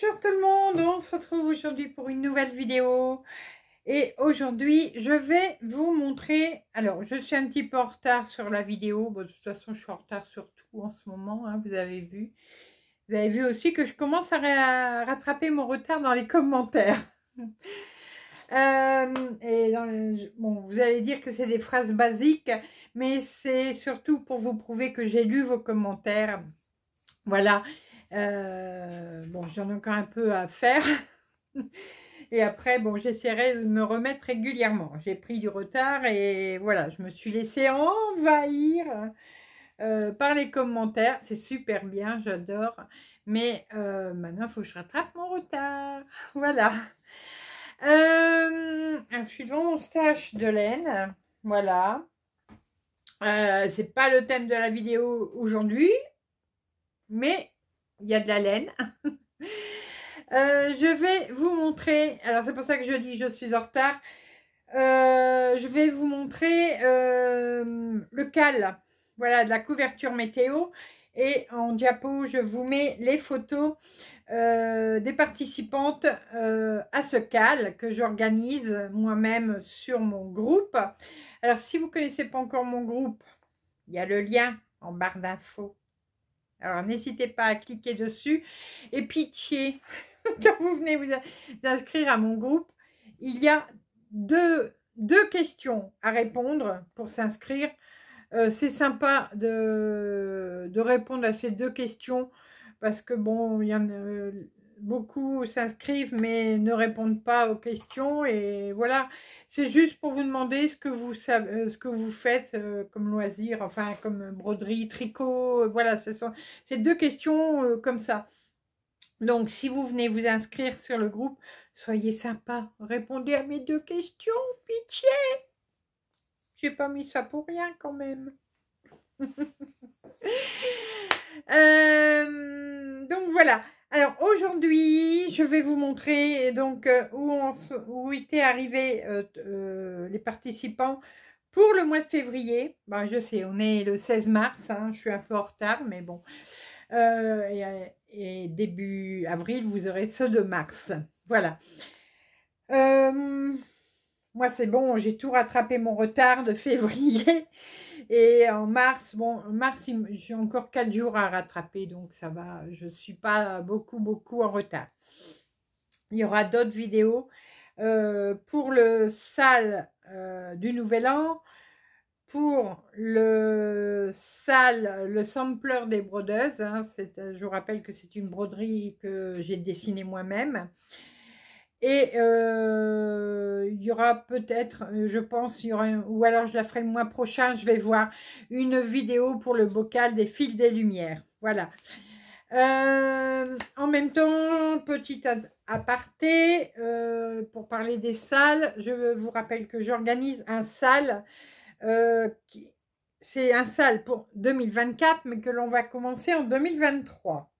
Bonjour tout le monde, on se retrouve aujourd'hui pour une nouvelle vidéo et aujourd'hui je vais vous montrer, alors je suis un petit peu en retard sur la vidéo, de toute façon je suis en retard sur tout en ce moment, hein, vous avez vu, vous avez vu aussi que je commence à, rattraper mon retard dans les commentaires. Euh, bon, vous allez dire que c'est des phrases basiques, mais c'est surtout pour vous prouver que j'ai lu vos commentaires. Voilà, euh, bon, j'en ai encore un peu à faire. et après, bon, j'essaierai de me remettre régulièrement. J'ai pris du retard et voilà, je me suis laissée envahir euh, par les commentaires. C'est super bien, j'adore. Mais euh, maintenant, il faut que je rattrape mon retard. Voilà. Euh, je suis devant mon stage de laine. Voilà. C'est pas le thème de la vidéo aujourd'hui, mais il y a de la laine. Euh, je vais vous montrer, alors c'est pour ça que je dis je suis en retard, euh, je vais vous montrer euh, le cal, voilà, de la couverture météo. Et en diapo, je vous mets les photos des participantes à ce cal que j'organise moi-même sur mon groupe. Alors, si vous ne connaissez pas encore mon groupe, il y a le lien en barre d'infos alors n'hésitez pas à cliquer dessus. Et pitié, quand vous venez vous inscrire à mon groupe, il y a deux, deux questions à répondre pour s'inscrire. Euh, c'est sympa de, de, répondre à ces deux questions parce que bon, il y en a, euh, beaucoup s'inscrivent mais ne répondent pas aux questions. Et voilà, c'est juste pour vous demander ce que vous, euh, ce que vous faites euh, comme loisir, enfin comme broderie, tricot. Euh, voilà, ce sont ces deux questions comme ça. Donc, si vous venez vous inscrire sur le groupe, soyez sympa. Répondez à mes deux questions, pitié. J'ai pas mis ça pour rien quand même. donc voilà. Alors aujourd'hui, je vais vous montrer donc euh, où, où, étaient arrivés euh, euh, les participants pour le mois de février. Ben, je sais, on est le 16 mars, hein, je suis un peu en retard, mais bon. et, début avril, vous aurez ceux de mars. Voilà. moi, c'est bon, j'ai tout rattrapé mon retard de février. Et en mars, bon, mars, j'ai encore 4 jours à rattraper, donc ça va, je ne suis pas beaucoup, beaucoup en retard. Il y aura d'autres vidéos. Euh, pour le salle euh, du Nouvel An, pour le salle, le sampler des brodeuses, hein, je vous rappelle que c'est une broderie que j'ai dessinée moi-même, et euh, il y aura peut-être, euh, je pense, y ou alors je la ferai le mois prochain, je vais voir une vidéo pour le bocal des fils des lumières. Voilà. Euh, en même temps, petit aparté, pour parler des salles, je vous rappelle que j'organise un salle, c'est un salle pour 2024, mais que l'on va commencer en 2023.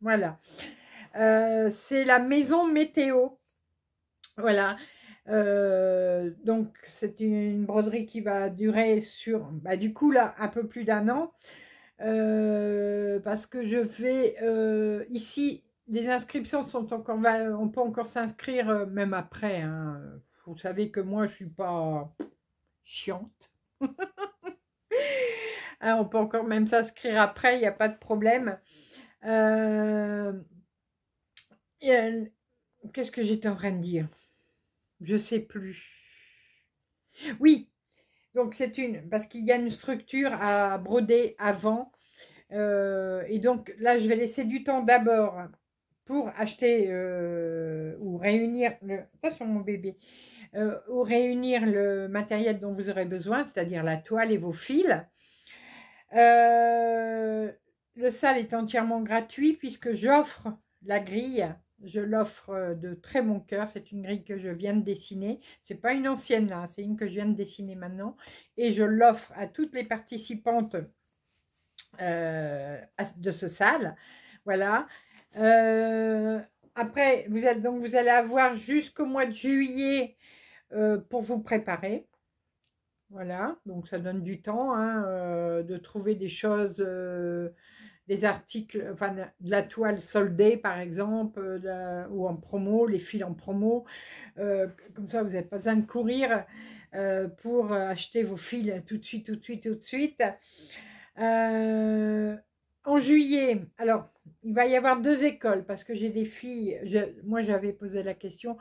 Voilà. c'est la maison météo voilà. Euh, donc c'est une broderie qui va durer sur bah, du coup là un peu plus d'un an euh, parce que je vais euh, ici les inscriptions sont encore on peut encore s'inscrire même après hein. vous savez que moi je suis pas chiante hein, on peut encore même s'inscrire après il n'y a pas de problème qu'est ce que j'étais en train de dire je sais plus. Oui, donc c'est une, parce qu'il y a une structure à broder avant. Euh, et donc là, je vais laisser du temps d'abord pour acheter euh, ou réunir le... Attention mon bébé. Euh, ou réunir le matériel dont vous aurez besoin, c'est-à-dire la toile et vos fils. le sale est entièrement gratuit puisque j'offre la grille je l'offre euh, de très bon cœur. C'est une grille que je viens de dessiner. C'est pas une ancienne là, c'est une que je viens de dessiner maintenant. Et je l'offre à toutes les participantes euh, de ce salle. Voilà. Euh, après, vous, donc vous allez avoir jusqu'au mois de juillet pour vous préparer. Voilà, donc ça donne du temps hein, de trouver des choses articles, enfin de la toile soldée par exemple, euh, ou en promo, les fils en promo. Euh, comme ça, vous n'avez pas besoin de courir euh, pour acheter vos fils tout de suite, tout de suite, tout de suite. en juillet, alors il va y avoir deux écoles parce que j'ai des filles, moi j'avais posé la question,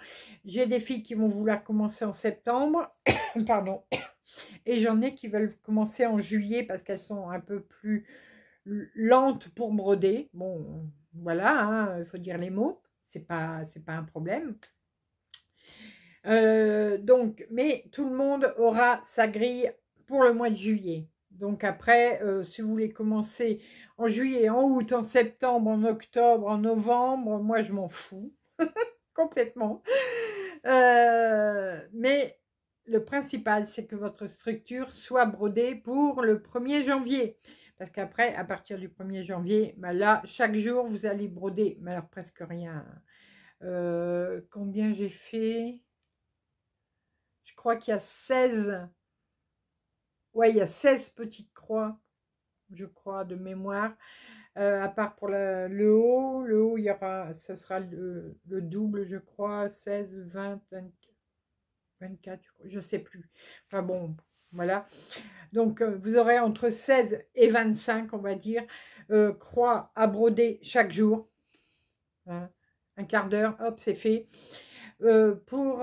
j'ai des filles qui vont vouloir commencer en septembre, pardon, et j'en ai qui veulent commencer en juillet parce qu'elles sont un peu plus lente pour broder. Bon, voilà, hein, il faut dire les mots, c'est pas, pas un problème. Euh, donc, mais tout le monde aura sa grille pour le mois de juillet. Donc après, euh, si vous voulez commencer en juillet, en août, en septembre, en octobre, en novembre, moi je m'en fous complètement. Euh, mais le principal, c'est que votre structure soit brodée pour le 1er janvier. Parce qu'après, à partir du 1er janvier, ben là, chaque jour, vous allez broder. Mais alors, presque rien. Euh, combien j'ai fait Je crois qu'il y a 16. Ouais, il y a 16 petites croix, je crois, de mémoire. Euh, à part pour le haut, le haut, il y aura, ce sera le, double, je crois, 16, 20, 24, 24 je ne sais plus. Enfin bon, voilà. Donc, euh, vous aurez entre 16 et 25, on va dire, euh, croix à broder chaque jour. Hein, un quart d'heure, hop, c'est fait. Euh, pour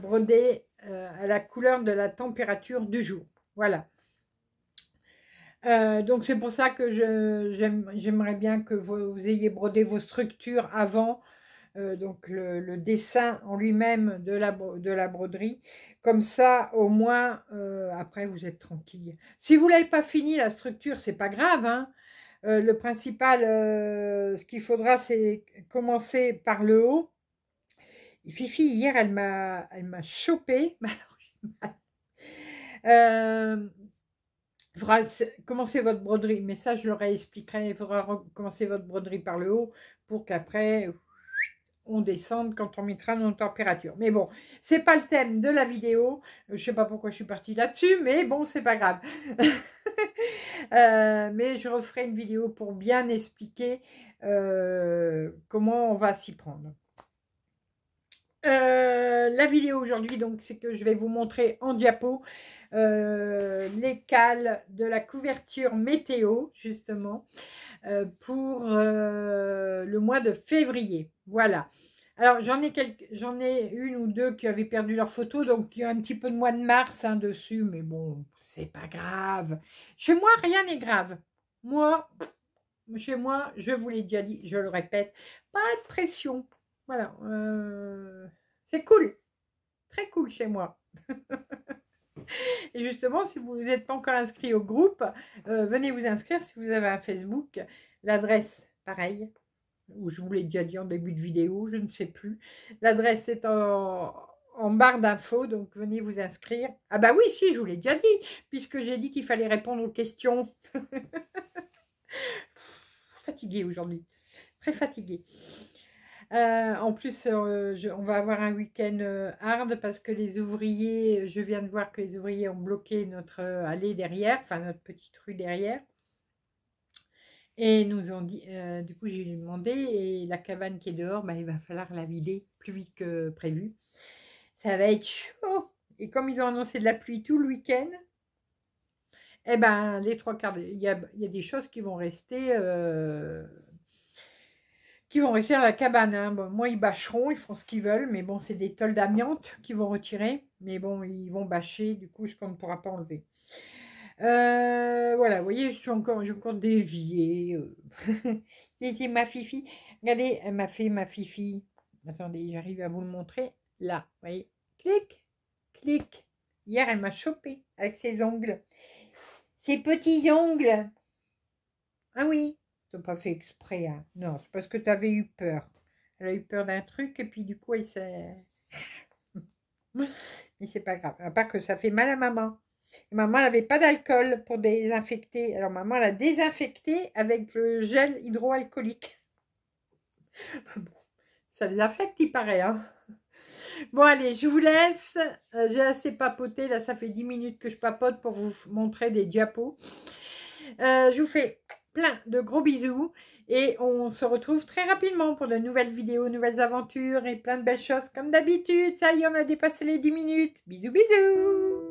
broder à la couleur de la température du jour. Voilà. donc, c'est pour ça que j'aimerais bien que vous, ayez brodé vos structures avant euh, donc le, dessin en lui-même de la, de la broderie. Comme ça, au moins, euh, après, vous êtes tranquille. Si vous l'avez pas fini, la structure, c'est pas grave. Hein. Euh, le principal, ce qu'il faudra, c'est commencer par le haut. Fifi, hier, elle m'a chopé. euh, il faudra commencer votre broderie, mais ça je leur expliquerai, il faudra commencer votre broderie par le haut pour qu'après on quand on mettra nos températures. Mais bon, c'est pas le thème de la vidéo. Euh, je sais pas pourquoi je suis partie là-dessus, mais bon, c'est pas grave. Euh, mais je referai une vidéo pour bien expliquer euh, comment on va s'y prendre. la vidéo aujourd'hui, donc, c'est que je vais vous montrer en diapo les cales de la couverture météo, justement. Euh, pour euh, le mois de février. Voilà. Alors, j'en ai, ai une ou deux qui avaient perdu leur photo, donc il y a un petit peu de mois de mars hein, dessus, mais bon, c'est pas grave. Chez moi, rien n'est grave. Moi, chez moi, je vous l'ai déjà dit, je le répète, pas de pression. Voilà, euh, c'est cool, très cool chez moi. Et justement, si vous n'êtes pas encore inscrit au groupe, euh, venez vous inscrire si vous avez un Facebook. L'adresse, pareil, où je vous l'ai déjà dit en début de vidéo, je ne sais plus. L'adresse est en, en barre d'infos, donc venez vous inscrire. Ah bah oui, si, je vous l'ai déjà dit, puisque j'ai dit qu'il fallait répondre aux questions. fatiguée aujourd'hui, très fatiguée. Euh, en plus, euh, on va avoir un week-end euh, hard parce que les ouvriers, je viens de voir que les ouvriers ont bloqué notre allée derrière, enfin notre petite rue derrière. Et nous ont dit, du coup, j'ai demandé, et la cabane qui est dehors, bah, il va falloir la vider plus vite que prévu. Ça va être chaud. Et comme ils ont annoncé de la pluie tout le week-end, eh ben, les trois quarts, il y a, des choses qui vont rester qui vont réussir la cabane. Hein. moi, ils bâcheront, ils font ce qu'ils veulent, mais bon, c'est des tôles d'amiante qu'ils vont retirer. Mais bon, ils vont bâcher, du coup, ce qu'on ne pourra pas enlever. Euh, voilà, vous voyez, je suis encore, je suis encore déviée. Euh. c'est ma fifi. Regardez, elle m'a fait ma fifi. Attendez, j'arrive à vous le montrer. Là, vous voyez. Clic, clic. Hier, elle m'a chopé avec ses ongles. Ses petits ongles. Ah oui, T'as pas fait exprès, hein. Non, c'est parce que tu avais eu peur. Elle a eu peur d'un truc et puis du coup, elle s'est... Mais c'est pas grave. À part que ça fait mal à maman. maman, elle n'avait pas d'alcool pour désinfecter. Alors maman, l'a désinfecté avec le gel hydroalcoolique. ça les affecte, il paraît. Hein bon, allez, je vous laisse. Euh, j'ai assez papoté. Là, ça fait 10 minutes que je papote pour vous montrer des diapos. Euh, je vous fais plein de gros bisous et on se retrouve très rapidement pour de nouvelles vidéos, nouvelles aventures et plein de belles choses comme d'habitude. Ça y est, on a dépassé les 10 minutes. Bisous, bisous